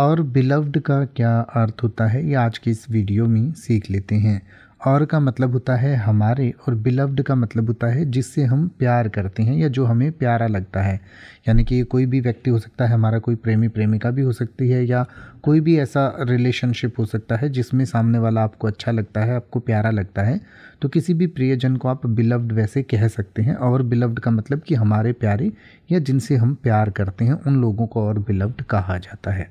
और बिलव्ड का क्या अर्थ होता है ये आज की इस वीडियो में सीख लेते हैं और का मतलब होता है हमारे और बिलव्ड का मतलब होता है जिससे हम प्यार करते हैं या जो हमें प्यारा लगता है यानी कि कोई भी व्यक्ति हो सकता है हमारा कोई प्रेमी प्रेमिका भी हो सकती है या कोई भी ऐसा रिलेशनशिप हो सकता है जिसमें सामने वाला आपको अच्छा लगता है आपको प्यारा लगता है तो किसी भी प्रियजन को आप बिलव्ड वैसे कह सकते हैं और बिलव्ड का मतलब कि हमारे प्यारे या जिनसे हम प्यार करते हैं उन लोगों को और बिलव्ड कहा जाता है